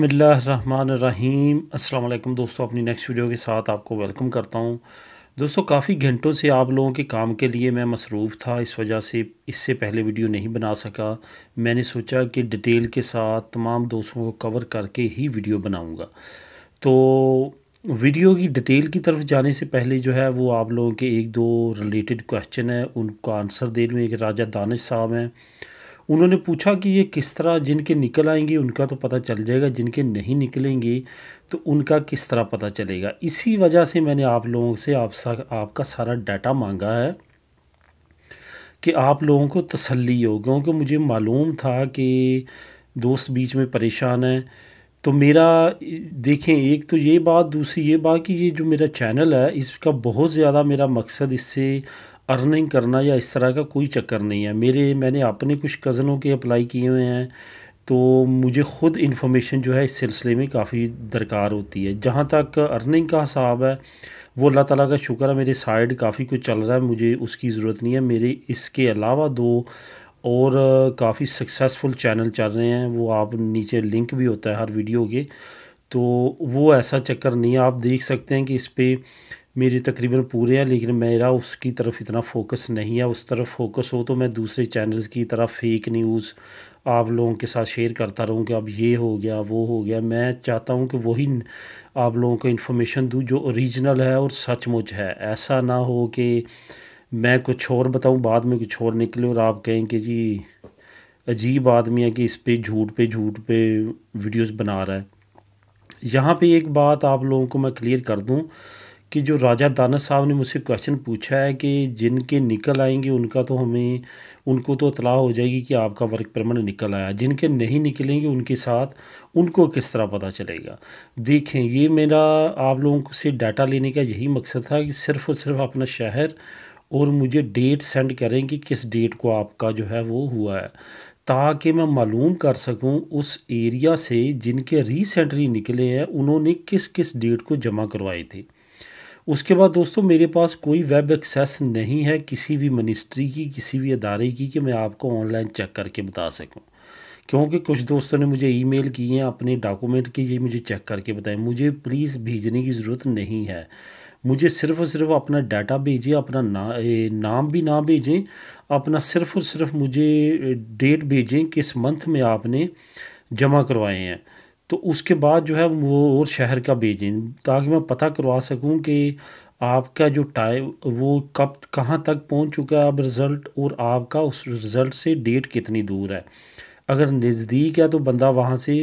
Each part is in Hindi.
बसमीम अल्लाम दोस्तों अपनी नेक्स्ट वीडियो के साथ आपको वेलकम करता हूँ दोस्तों काफ़ी घंटों से आप लोगों के काम के लिए मैं मसरूफ़ था इस वजह से इससे पहले वीडियो नहीं बना सका मैंने सोचा कि डिटेल के साथ तमाम दोस्तों को कवर करके ही वीडियो बनाऊँगा तो वीडियो की डिटेल की तरफ जाने से पहले जो है वो आप लोगों के एक दो रिलेटेड क्वेश्चन है उनका आंसर दे लूँ एक राजा दानिश साहब हैं उन्होंने पूछा कि ये किस तरह जिनके निकल आएंगे उनका तो पता चल जाएगा जिनके नहीं निकलेंगे तो उनका किस तरह पता चलेगा इसी वजह से मैंने आप लोगों से आप सा, आपका सारा डाटा मांगा है कि आप लोगों को तसल्ली हो क्योंकि मुझे मालूम था कि दोस्त बीच में परेशान है तो मेरा देखें एक तो ये बात दूसरी ये बात कि ये जो मेरा चैनल है इसका बहुत ज़्यादा मेरा मकसद इससे अर्निंग करना या इस तरह का कोई चक्कर नहीं है मेरे मैंने अपने कुछ कज़नों के अप्लाई किए हुए हैं तो मुझे ख़ुद इन्फॉर्मेशन जो है इस सिलसिले में काफ़ी दरकार होती है जहाँ तक अर्निंग का हिसाब है वो अल्लाह ताला का शुक्र है मेरे साइड काफ़ी कुछ चल रहा है मुझे उसकी ज़रूरत नहीं है मेरे इसके अलावा दो और काफ़ी सक्सेसफुल चैनल चल रहे हैं वो आप नीचे लिंक भी होता है हर वीडियो के तो वो ऐसा चक्कर नहीं है आप देख सकते हैं कि इस पर मेरे तकरीबन पूरे हैं लेकिन मेरा उसकी तरफ इतना फोकस नहीं है उस तरफ फोकस हो तो मैं दूसरे चैनल्स की तरह फेक न्यूज़ आप लोगों के साथ शेयर करता रहूँ कि अब ये हो गया वो हो गया मैं चाहता हूँ कि वही आप लोगों को इन्फॉर्मेशन दूँ जो ओरिजिनल है और सचमुच है ऐसा ना हो कि मैं कुछ और बताऊँ बाद में कुछ और निकले और आप कहें कि जी अजीब आदमी है कि इस पर झूठ पे झूठ पे वीडियोस बना रहा है यहाँ पे एक बात आप लोगों को मैं क्लियर कर दूँ कि जो राजा दानस साहब ने मुझसे क्वेश्चन पूछा है कि जिनके निकल आएंगे उनका तो हमें उनको तो इतला हो जाएगी कि आपका वर्क परमिट निकल आया जिनके नहीं निकलेंगे उनके साथ उनको किस तरह पता चलेगा देखें ये मेरा आप लोगों से डाटा लेने का यही मकसद था कि सिर्फ़ और सिर्फ अपना शहर और मुझे डेट सेंड करें कि किस डेट को आपका जो है वो हुआ है ताकि मैं मालूम कर सकूं उस एरिया से जिनके रीसेंटली निकले हैं उन्होंने किस किस डेट को जमा करवाई थी उसके बाद दोस्तों मेरे पास कोई वेब एक्सेस नहीं है किसी भी मिनिस्ट्री की किसी भी अदारे की कि मैं आपको ऑनलाइन चेक करके बता सकूं क्योंकि कुछ दोस्तों ने मुझे ईमेल किए हैं अपने डॉक्यूमेंट के ये मुझे चेक करके बताएं मुझे प्लीज़ भेजने की ज़रूरत नहीं है मुझे सिर्फ और सिर्फ अपना डाटा भेजिए अपना ना नाम भी ना भेजें अपना सिर्फ और सिर्फ मुझे डेट भेजें किस मंथ में आपने जमा करवाए हैं तो उसके बाद जो है वो और शहर का भेजें ताकि मैं पता करवा सकूं कि आपका जो टाइम वो कब कहाँ तक पहुंच चुका है अब रिज़ल्ट और आपका उस रिज़ल्ट से डेट कितनी दूर है अगर नज़दीक है तो बंदा वहाँ से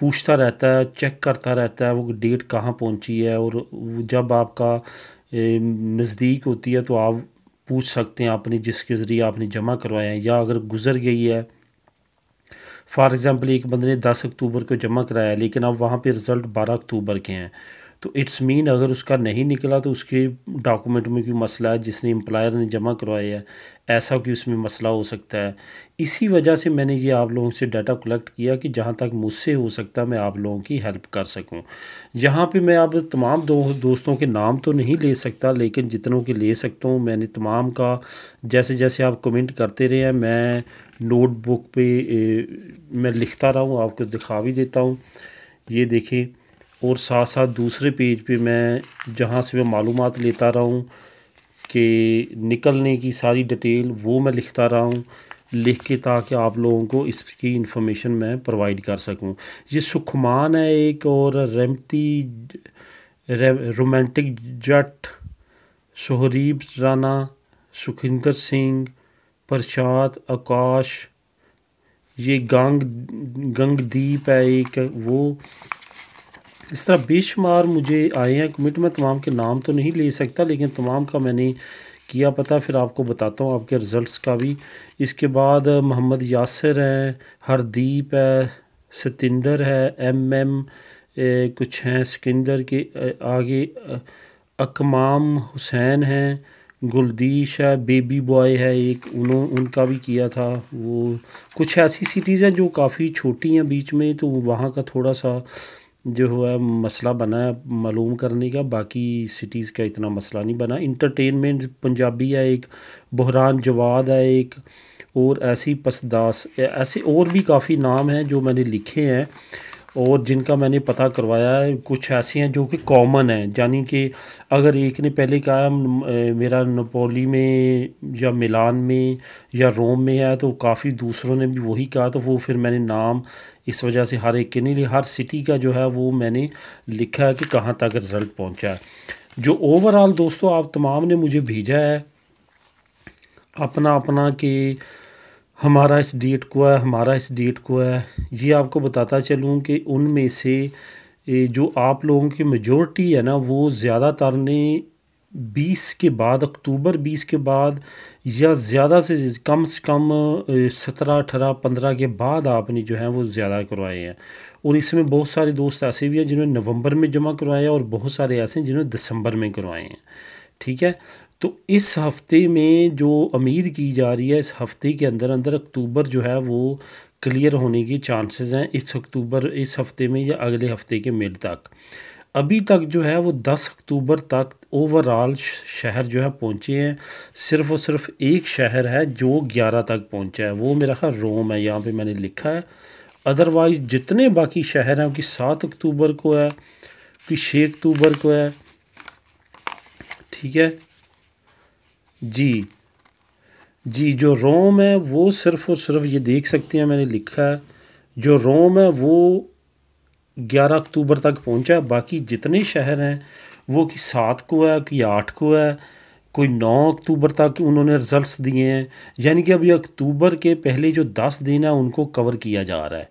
पूछता रहता है चेक करता रहता है वो डेट कहाँ पहुँची है और जब आपका नज़दीक होती है तो आप पूछ सकते हैं आपने जिसके ज़रिए आपने जमा करवाया या अगर गुज़र गई है फॉर एग्ज़ाम्पल एक बंदे ने दस अक्टूबर को जमा कराया लेकिन अब वहाँ पे रिज़ल्ट बारह अक्टूबर के हैं तो इट्स मीन अगर उसका नहीं निकला तो उसके डॉक्यूमेंट में कोई मसला है जिसने एम्प्लायर ने जमा करवाया है ऐसा कि उसमें मसला हो सकता है इसी वजह से मैंने ये आप लोगों से डाटा कलेक्ट किया कि जहाँ तक मुझसे हो सकता है मैं आप लोगों की हेल्प कर सकूँ यहाँ पे मैं अब तमाम दो दोस्तों के नाम तो नहीं ले सकता लेकिन जितनों के ले सकता हूँ मैंने तमाम का जैसे जैसे आप कमेंट करते रहे हैं मैं नोटबुक पर मैं लिखता रहा हूँ आपको दिखा भी देता हूँ ये देखें और साथ साथ दूसरे पेज पे मैं जहाँ से मैं मालूम लेता रहा हूँ कि निकलने की सारी डिटेल वो मैं लिखता रहा हूँ लिख के ताकि आप लोगों को इसकी इन्फॉर्मेशन मैं प्रोवाइड कर सकूँ ये सुखमान है एक और रेमती रोमांटिक जट शहरीब राना सुखिंदर सिंह प्रसाद आकाश ये गंग गंगदीप है एक वो इस तरह बेशुमार मुझे आए हैं कमिट में तमाम के नाम तो नहीं ले सकता लेकिन तमाम का मैंने किया पता फिर आपको बताता हूँ आपके रिज़ल्ट्स का भी इसके बाद मोहम्मद यासर है हरदीप है सतिंदर है एम एम ए, कुछ हैं सिकंदर के आगे अकमाम हुसैन हैं गुलदीश है बेबी बॉय है एक उन्हों उनका भी किया था वो कुछ ऐसी सिटीज़ हैं जो काफ़ी छोटी हैं बीच में तो वहाँ का थोड़ा सा जो हुआ मसला बना मालूम करने का बाकी सिटीज़ का इतना मसला नहीं बना इंटरटेनमेंट पंजाबी है एक बहरान जवाद है एक और ऐसी पसदास ऐसे और भी काफ़ी नाम हैं जो मैंने लिखे हैं और जिनका मैंने पता करवाया है कुछ ऐसी हैं जो कि कॉमन है यानी कि अगर एक ने पहले कहा मेरा नपोली में या मिलान में या रोम में है तो काफ़ी दूसरों ने भी वही कहा तो वो फिर मैंने नाम इस वजह से हर एक के नहीं हर सिटी का जो है वो मैंने लिखा है कि कहाँ तक रिज़ल्ट पहुँचा है जो ओवरऑल दोस्तों आप तमाम ने मुझे भेजा है अपना अपना कि हमारा इस डेट को है हमारा इस डेट को है ये आपको बताता चलूँ कि उनमें से जो आप लोगों की मेजोरिटी है ना वो ज़्यादातर ने बीस के बाद अक्टूबर बीस के बाद या ज़्यादा से कम से कम सत्रह अठारह पंद्रह के बाद आपने जो है वो ज़्यादा करवाए हैं और इसमें बहुत सारे दोस्त ऐसे भी हैं जिन्होंने नवंबर में जमा करवाया और बहुत सारे ऐसे हैं जिन्होंने दिसंबर में करवाए हैं ठीक है तो इस हफ़्ते में जो उम्मीद की जा रही है इस हफ़्ते के अंदर अंदर अक्टूबर जो है वो क्लियर होने के चांसेस हैं इस अक्टूबर इस हफ़्ते में या अगले हफ़्ते के मिड तक अभी तक जो है वो 10 अक्टूबर तक ओवरऑल शहर जो है पहुँचे हैं सिर्फ़ और सिर्फ एक शहर है जो 11 तक पहुँचा है वो मेरा ख्याल रोम है यहाँ पे मैंने लिखा है अदरवाइज़ जितने बाकी शहर हैं उनकी सात अक्टूबर को है कि छः अक्टूबर को है ठीक है जी जी जो रोम है वो सिर्फ़ और सिर्फ ये देख सकते हैं मैंने लिखा है जो रोम है वो 11 अक्टूबर तक पहुंचा बाकी जितने शहर हैं वो कि सात को है कि आठ को है कोई नौ अक्टूबर तक उन्होंने रिज़ल्ट दिए हैं यानी कि अभी अक्टूबर के पहले जो दस दिन है उनको कवर किया जा रहा है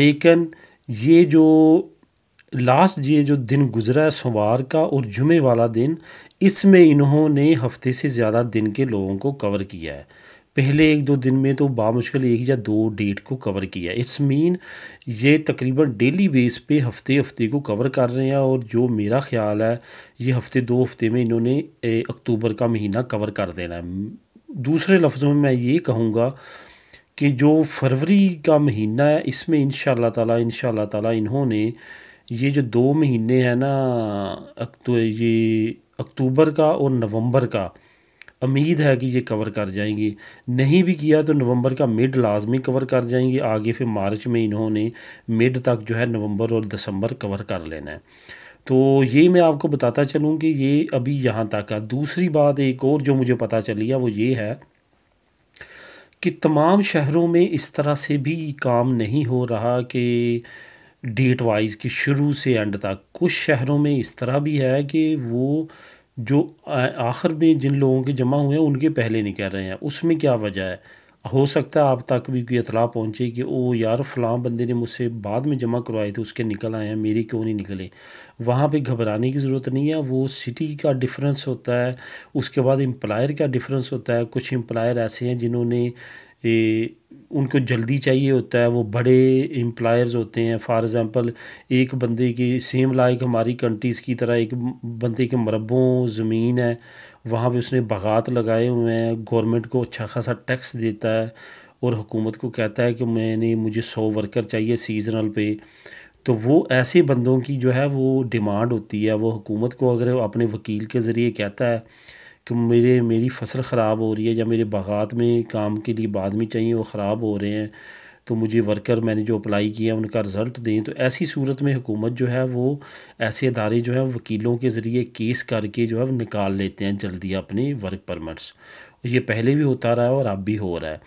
लेकिन ये जो लास्ट ये जो दिन गुजरा है सोमवार का और जुमे वाला दिन इसमें इन्होंने हफ्ते से ज़्यादा दिन के लोगों को कवर किया है पहले एक दो दिन में तो बामुश्किल एक या दो डेट को कवर किया इट्स मीन ये तकरीबन डेली बेस पे हफ्ते हफ्ते को कवर कर रहे हैं और जो मेरा ख्याल है ये हफ्ते दो हफ्ते में इन्होंने अक्टूबर का महीना कवर कर देना है दूसरे लफ्ज़ों में मैं ये कहूँगा कि जो फरवरी का महीना है इसमें इन तला इन तला इन्होंने ये जो दो महीने हैं ना अक्तू ये अक्टूबर का और नवंबर का उम्मीद है कि ये कवर कर जाएंगे नहीं भी किया तो नवंबर का मिड लाजमी कवर कर जाएंगे आगे फिर मार्च में इन्होंने मिड तक जो है नवंबर और दिसंबर कवर कर लेना है तो ये मैं आपको बताता चलूँ कि ये अभी यहाँ तक है दूसरी बात एक और जो मुझे पता चली है वो ये है कि तमाम शहरों में इस तरह से भी काम नहीं हो रहा कि डेट वाइज कि शुरू से एंड तक कुछ शहरों में इस तरह भी है कि वो जो आखिर में जिन लोगों के जमा हुए हैं उनके पहले नहीं कर रहे हैं उसमें क्या वजह है हो सकता है आप तक भी कोई इतला पहुँचे कि ओ यार फलां बंदे ने मुझसे बाद में जमा करवाए थे उसके निकल आए हैं मेरे क्यों नहीं निकले वहाँ पे घबराने की ज़रूरत नहीं है वो सिटी का डिफरेंस होता है उसके बाद एम्प्लायर का डिफरेंस होता है कुछ एम्प्लायर ऐसे हैं जिन्होंने उनको जल्दी चाहिए होता है वो बड़े एम्प्लॉयर्स होते हैं फॉर एग्ज़ाम्पल एक बंदे की सेम लाइक हमारी कंट्रीज़ की तरह एक बंदे के मरबों ज़मीन है वहाँ पे उसने बागात लगाए हुए हैं गवर्नमेंट को अच्छा खासा टैक्स देता है और हुकूमत को कहता है कि मैंने मुझे सौ वर्कर चाहिए सीजनल पे तो वो ऐसे बंदों की जो है वो डिमांड होती है वो हुकूमत को अगर अपने वकील के ज़रिए कहता है कि मेरे मेरी फसल ख़राब हो रही है या मेरे बागात में काम के लिए बाद में चाहिए वो ख़राब हो रहे हैं तो मुझे वर्कर मैंने जो अप्लाई किया उनका रिज़ल्ट दें तो ऐसी सूरत में हुकूमत जो है वो ऐसे अदारे जो है वकीलों के ज़रिए केस करके जो है वो निकाल लेते हैं जल्दी अपने वर्क परमिट्स ये पहले भी होता रहा है और अब भी हो रहा है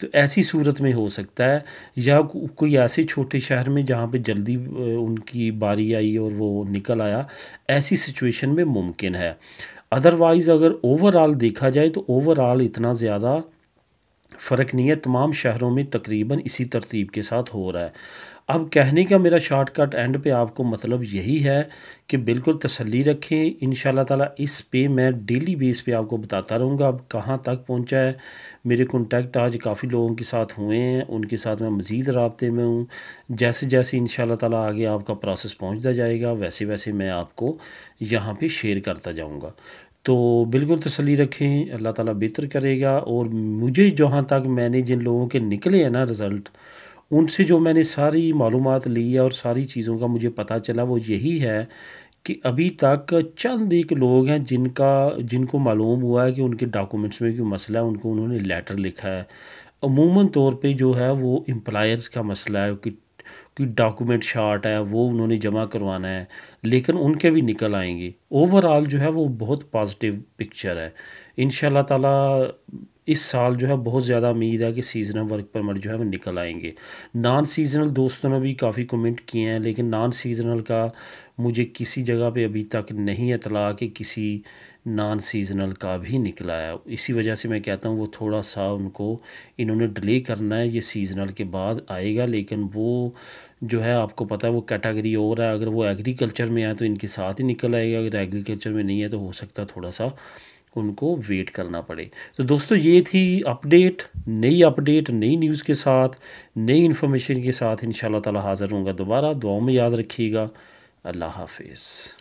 तो ऐसी सूरत में हो सकता है या को, कोई ऐसे छोटे शहर में जहाँ पे जल्दी उनकी बारी आई और वो निकल आया ऐसी सिचुएशन में मुमकिन है अदरवाइज़ अगर ओवरऑल देखा जाए तो ओवरऑल इतना ज़्यादा फ़र्क नहीं है तमाम शहरों में तकरीबन इसी तरतीब के साथ हो रहा है अब कहने का मेरा शॉर्टकट एंड पे आपको मतलब यही है कि बिल्कुल तसल्ली रखें इन ताला इस पे मैं डेली बेस पे आपको बताता रहूँगा अब कहाँ तक पहुँचा है मेरे कॉन्टैक्ट आज काफ़ी लोगों के साथ हुए हैं उनके साथ मैं मज़ीद रबते में हूँ जैसे जैसे इन ताला आगे आपका प्रोसेस पहुँचता जाएगा वैसे वैसे मैं आपको यहाँ पर शेयर करता जाऊँगा तो बिल्कुल तसली रखें अल्लाह ताला बेहतर करेगा और मुझे जहाँ तक मैंने जिन लोगों के निकले हैं ना रिज़ल्ट उनसे जो मैंने सारी मालूम ली है और सारी चीज़ों का मुझे पता चला वो यही है कि अभी तक चंद एक लोग हैं जिनका जिनको मालूम हुआ है कि उनके डॉक्यूमेंट्स में कोई मसला है उनको उन्होंने लेटर लिखा है अमूमन तौर पे जो है वो एम्प्लॉयर्स का मसला है कि कोई डॉक्यूमेंट शार्ट है वो उन्होंने जमा करवाना है लेकिन उनके भी निकल आएंगे ओवरऑल जो है वो बहुत पॉजिटिव पिक्चर है इन ताला इस साल जो है बहुत ज़्यादा उम्मीद है कि सीजनल वर्क परमिट जो है वो निकल आएंगे नॉन सीजनल दोस्तों ने भी काफ़ी कमेंट किए हैं लेकिन नॉन सीजनल का मुझे किसी जगह पे अभी तक नहीं इतला कि किसी नॉन सीजनल का भी निकला है इसी वजह से मैं कहता हूँ वो थोड़ा सा उनको इन्होंने डिले करना है ये सीजनल के बाद आएगा लेकिन वो जो है आपको पता है वो कैटेगरी और है अगर वो एग्रीकल्चर में है तो इनके साथ ही निकल आएगा अगर एग्रीकल्चर में नहीं है तो हो सकता थोड़ा सा उनको वेट करना पड़े तो दोस्तों ये थी अपडेट नई अपडेट नई न्यूज़ के साथ नई इन्फॉर्मेशन के साथ इन ताला हाज़िर होंगे दोबारा दुआओं में याद रखिएगा अल्लाह हाफिज़